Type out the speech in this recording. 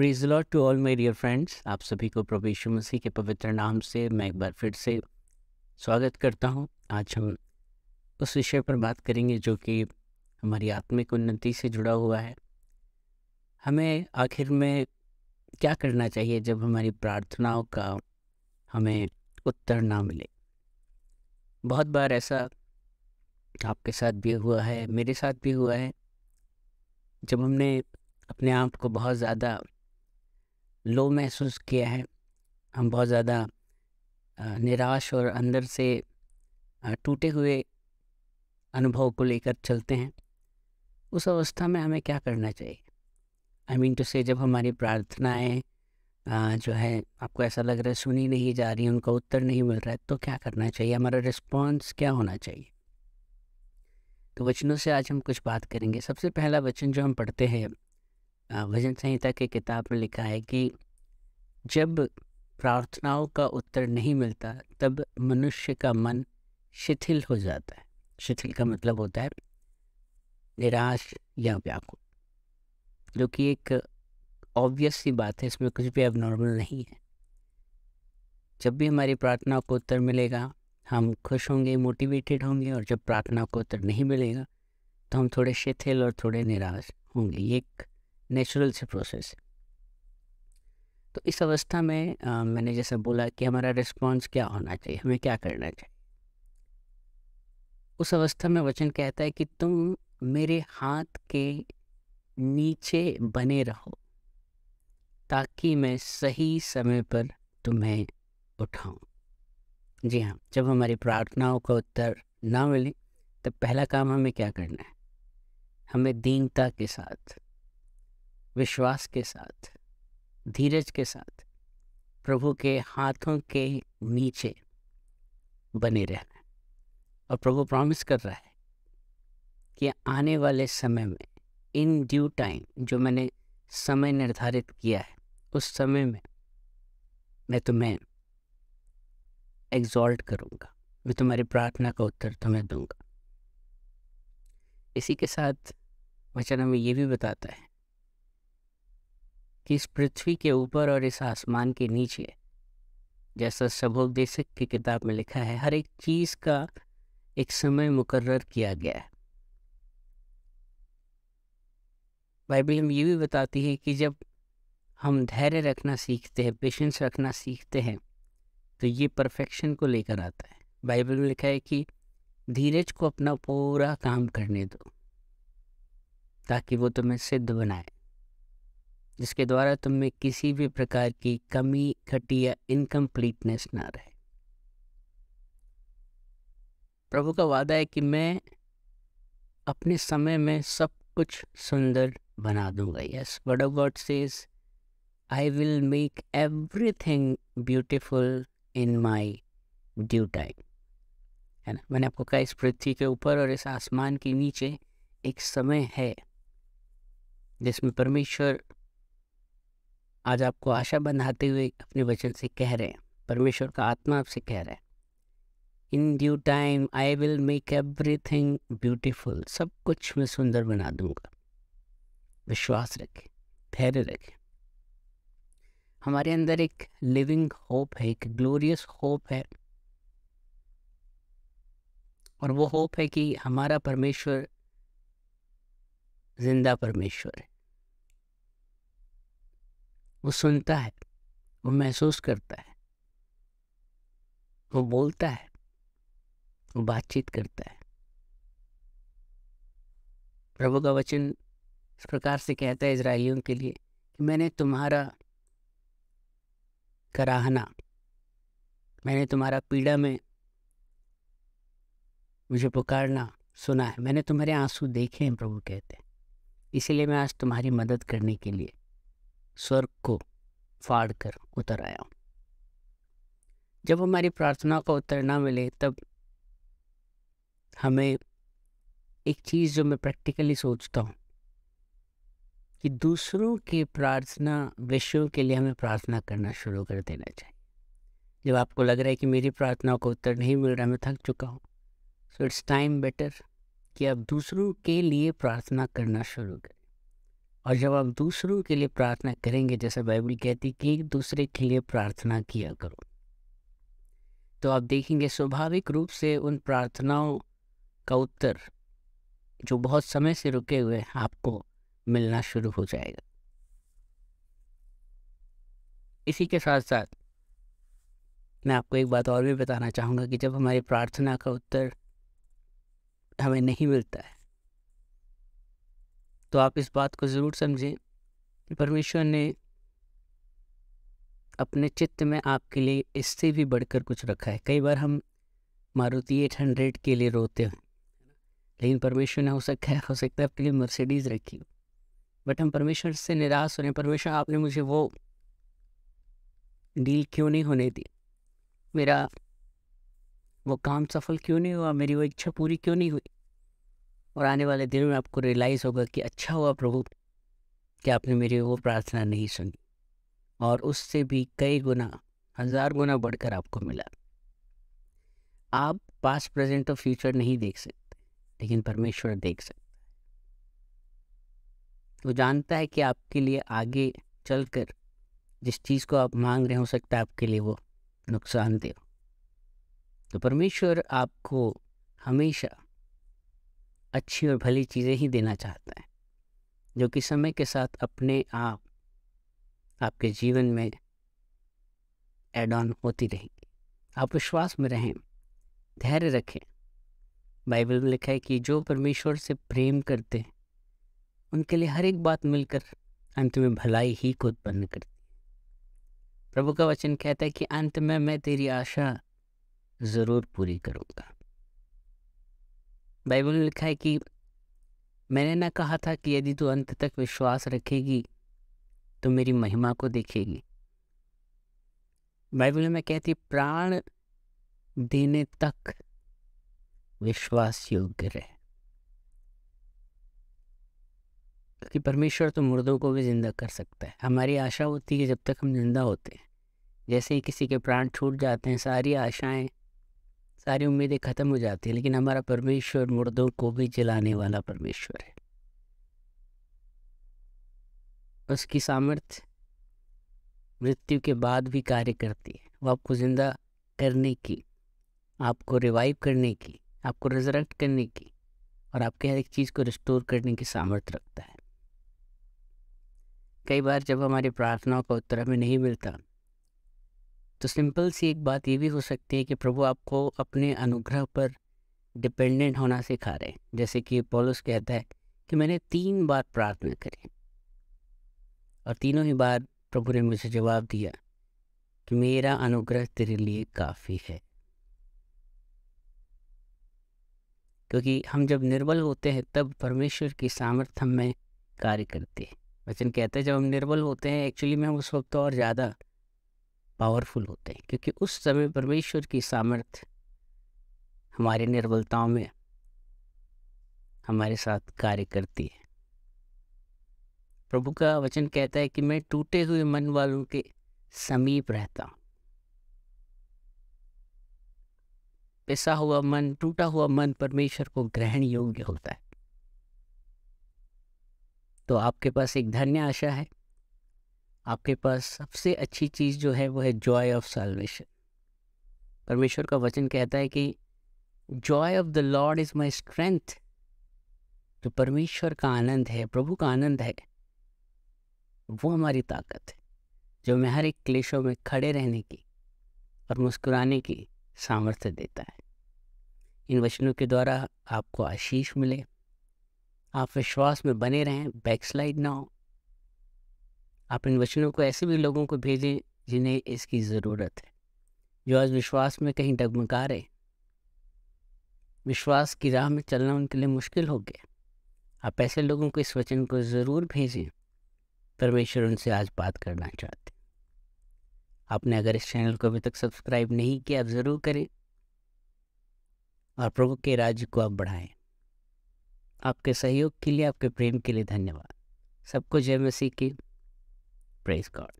Praise Lord to all my dear friends आप सभी को प्रवेश मसीह के पवित्र नाम से मैं एक बार फिर से स्वागत करता हूं आज हम उस विषय पर बात करेंगे जो कि हमारी आत्मिक उन्नति से जुड़ा हुआ है हमें आखिर में क्या करना चाहिए जब हमारी प्रार्थनाओं का हमें उत्तर ना मिले बहुत बार ऐसा आपके साथ भी हुआ है मेरे साथ भी हुआ है जब हमने अपने आप को बहुत ज़्यादा लो महसूस किया है हम बहुत ज़्यादा निराश और अंदर से टूटे हुए अनुभव को लेकर चलते हैं उस अवस्था में हमें क्या करना चाहिए आई मीन टू से जब हमारी प्रार्थनाएं जो है आपको ऐसा लग रहा है सुनी नहीं जा रही उनका उत्तर नहीं मिल रहा है तो क्या करना चाहिए हमारा रिस्पॉन्स क्या होना चाहिए तो वचनों से आज हम कुछ बात करेंगे सबसे पहला वचन जो हम पढ़ते हैं भजन संहिता की किताब में लिखा है कि जब प्रार्थनाओं का उत्तर नहीं मिलता तब मनुष्य का मन शिथिल हो जाता है शिथिल का मतलब होता है निराश या व्याकुल जो कि एक ऑब्वियस सी बात है इसमें कुछ भी एबनॉर्मल नहीं है जब भी हमारी प्रार्थना को उत्तर मिलेगा हम खुश होंगे मोटिवेटेड होंगे और जब प्रार्थना को उत्तर नहीं मिलेगा तो हम थोड़े शिथिल और थोड़े निराश होंगे ये एक नेचुरल से प्रोसेस तो इस अवस्था में आ, मैंने जैसे बोला कि हमारा रिस्पॉन्स क्या होना चाहिए हमें क्या करना चाहिए उस अवस्था में वचन कहता है कि तुम मेरे हाथ के नीचे बने रहो ताकि मैं सही समय पर तुम्हें उठाऊं जी हाँ जब हमारी प्रार्थनाओं का उत्तर ना मिले तो पहला काम हमें क्या करना है हमें दीनता के साथ विश्वास के साथ धीरज के साथ प्रभु के हाथों के नीचे बने रहना है और प्रभु प्रॉमिस कर रहा है कि आने वाले समय में इन ड्यू टाइम जो मैंने समय निर्धारित किया है उस समय में मैं तुम्हें एग्जॉल्ट करूँगा मैं तुम्हारी प्रार्थना का उत्तर तुम्हें दूंगा इसी के साथ वचन हमें ये भी बताता है कि इस पृथ्वी के ऊपर और इस आसमान के नीचे जैसा सबोदेशक की किताब में लिखा है हर एक चीज़ का एक समय मुकर्र किया गया है बाइबल हम ये भी बताती है कि जब हम धैर्य रखना सीखते हैं पेशेंस रखना सीखते हैं तो ये परफेक्शन को लेकर आता है बाइबल में लिखा है कि धीरज को अपना पूरा काम करने दो ताकि वो तुम्हें सिद्ध बनाए जिसके द्वारा तुम में किसी भी प्रकार की कमी घटी या इनकम्प्लीटनेस ना रहे प्रभु का वादा है कि मैं अपने समय में सब कुछ सुंदर बना दूंगा yes word of says I will make everything beautiful in my due time है ना मैंने आपको कहा इस पृथ्वी के ऊपर और इस आसमान के नीचे एक समय है जिसमें परमेश्वर आज आपको आशा बंधाते हुए अपने वचन से कह रहे हैं परमेश्वर का आत्मा आपसे कह रहा है in due time I will make everything beautiful सब कुछ मैं सुंदर बना दूंगा विश्वास रखें धैर्य रखें हमारे अंदर एक लिविंग होप है एक ग्लोरियस होप है और वो होप है कि हमारा परमेश्वर जिंदा परमेश्वर है वो सुनता है वो महसूस करता है वो बोलता है वो बातचीत करता है प्रभु का वचन इस प्रकार से कहता है इसराइलियों के लिए कि मैंने तुम्हारा कराहना मैंने तुम्हारा पीड़ा में मुझे पुकारना सुना है मैंने तुम्हारे आंसू देखे हैं प्रभु कहते हैं इसीलिए मैं आज तुम्हारी मदद करने के लिए स्वर्ग को फाड़ कर उतर आया जब हमारी प्रार्थना का उत्तर ना मिले तब हमें एक चीज़ जो मैं प्रैक्टिकली सोचता हूँ कि दूसरों के प्रार्थना विषयों के लिए हमें प्रार्थना करना शुरू कर देना चाहिए जब आपको लग रहा है कि मेरी प्रार्थना का उत्तर नहीं मिल रहा मैं थक चुका हूँ सो इट्स टाइम बेटर कि आप दूसरों के लिए प्रार्थना करना शुरू करें और जब आप दूसरों के लिए प्रार्थना करेंगे जैसा बाइबल कहती कि एक दूसरे के लिए प्रार्थना किया करो तो आप देखेंगे स्वाभाविक रूप से उन प्रार्थनाओं का उत्तर जो बहुत समय से रुके हुए आपको मिलना शुरू हो जाएगा इसी के साथ साथ मैं आपको एक बात और भी बताना चाहूँगा कि जब हमारी प्रार्थना का उत्तर हमें नहीं मिलता है तो आप इस बात को ज़रूर समझें कि परमेश्वर ने अपने चित्त में आपके लिए इससे भी बढ़कर कुछ रखा है कई बार हम मारुति एट हंड्रेड के लिए रोते हैं लेकिन परमेश्वर ने हो सकता है हो सकता है आपके लिए मर्सिडीज़ रखी हो बट हम परमेश्वर से निराश हो रहे हैं परमेश्वर आपने मुझे वो डील क्यों नहीं होने दी मेरा वो काम सफल क्यों नहीं हुआ मेरी वो इच्छा पूरी क्यों नहीं हुई और आने वाले दिनों में आपको रियलाइज़ होगा कि अच्छा हुआ प्रभु कि आपने मेरी वो प्रार्थना नहीं सुनी और उससे भी कई गुना हज़ार गुना बढ़कर आपको मिला आप पास्ट प्रेजेंट और फ्यूचर नहीं देख सकते लेकिन परमेश्वर देख सकता है वो जानता है कि आपके लिए आगे चलकर जिस चीज़ को आप मांग रहे हो सकता है आपके लिए वो नुकसान दे तो परमेश्वर आपको हमेशा अच्छी और भली चीज़ें ही देना चाहता है जो कि समय के साथ अपने आप आपके जीवन में एड ऑन होती रहेगी आप विश्वास में रहें धैर्य रखें बाइबल में लिखा है कि जो परमेश्वर से प्रेम करते हैं उनके लिए हर एक बात मिलकर अंत में भलाई ही को उत्पन्न करती प्रभु का वचन कहता है कि अंत में मैं तेरी आशा ज़रूर पूरी करूँगा बाइबल में लिखा है कि मैंने ना कहा था कि यदि तू अंत तक विश्वास रखेगी तो मेरी महिमा को देखेगी बाइबल में कहती प्राण देने तक विश्वास योग्य रहे क्योंकि परमेश्वर तो मुर्दों को भी ज़िंदा कर सकता है हमारी आशा होती है जब तक हम जिंदा होते हैं जैसे ही किसी के प्राण छूट जाते हैं सारी आशाएं सारी उम्मीदें ख़त्म हो जाती है लेकिन हमारा परमेश्वर मुर्दों को भी जलाने वाला परमेश्वर है उसकी सामर्थ्य मृत्यु के बाद भी कार्य करती है वो आपको ज़िंदा करने की आपको रिवाइव करने की आपको रिजरेक्ट करने की और आपके हर एक चीज़ को रिस्टोर करने की सामर्थ्य रखता है कई बार जब हमारी प्रार्थनाओं का उत्तर हमें नहीं मिलता तो सिंपल सी एक बात ये भी हो सकती है कि प्रभु आपको अपने अनुग्रह पर डिपेंडेंट होना सिखा रहे हैं जैसे कि पोलस कहता है कि मैंने तीन बार प्रार्थना करी और तीनों ही बार प्रभु ने मुझे जवाब दिया कि मेरा अनुग्रह तेरे लिए काफ़ी है क्योंकि हम जब निर्बल होते हैं तब परमेश्वर की सामर्थ्य में कार्य करते हैं वचन कहते हैं जब हम निर्बल होते हैं एक्चुअली में हम उस वक्त तो और ज़्यादा पावरफुल होते हैं क्योंकि उस समय परमेश्वर की सामर्थ्य हमारी निर्बलताओं में हमारे साथ कार्य करती है प्रभु का वचन कहता है कि मैं टूटे हुए मन वालों के समीप रहता हूँ पिसा हुआ मन टूटा हुआ मन परमेश्वर को ग्रहण योग्य होता है तो आपके पास एक धन्य आशा है आपके पास सबसे अच्छी चीज़ जो है वो है जॉय ऑफ सॉल्वेशन परमेश्वर का वचन कहता है कि joy of the Lord is my strength जो परमेश्वर का आनंद है प्रभु का आनंद है वो हमारी ताकत है जो हमें हर एक क्लेशों में खड़े रहने की और मुस्कुराने की सामर्थ्य देता है इन वचनों के द्वारा आपको आशीष मिले आप विश्वास में बने रहें बैकस्लाइड ना हो आप इन वचनों को ऐसे भी लोगों को भेजें जिन्हें इसकी ज़रूरत है जो आज विश्वास में कहीं डगमगा रहे विश्वास की राह में चलना उनके लिए मुश्किल हो गया आप ऐसे लोगों को इस वचन को ज़रूर भेजें परमेश्वर उनसे आज बात करना चाहते आपने अगर इस चैनल को अभी तक सब्सक्राइब नहीं किया आप ज़रूर करें और प्रभु के राज्य को आप बढ़ाएं आपके सहयोग के लिए आपके प्रेम के लिए धन्यवाद सबको जय मसीह की Praise God.